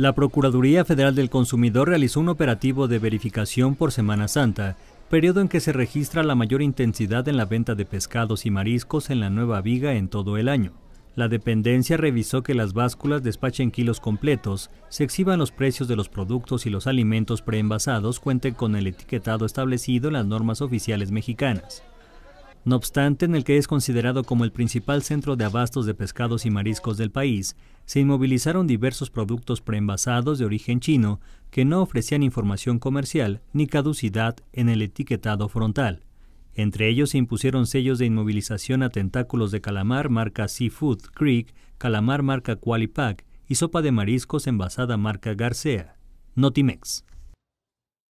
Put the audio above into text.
La Procuraduría Federal del Consumidor realizó un operativo de verificación por Semana Santa, periodo en que se registra la mayor intensidad en la venta de pescados y mariscos en la nueva viga en todo el año. La dependencia revisó que las básculas despachen kilos completos, se exhiban los precios de los productos y los alimentos preenvasados cuenten con el etiquetado establecido en las normas oficiales mexicanas. No obstante, en el que es considerado como el principal centro de abastos de pescados y mariscos del país, se inmovilizaron diversos productos preenvasados de origen chino que no ofrecían información comercial ni caducidad en el etiquetado frontal. Entre ellos se impusieron sellos de inmovilización a tentáculos de calamar marca Seafood Creek, calamar marca Qualipac y sopa de mariscos envasada marca Garcea. Notimex.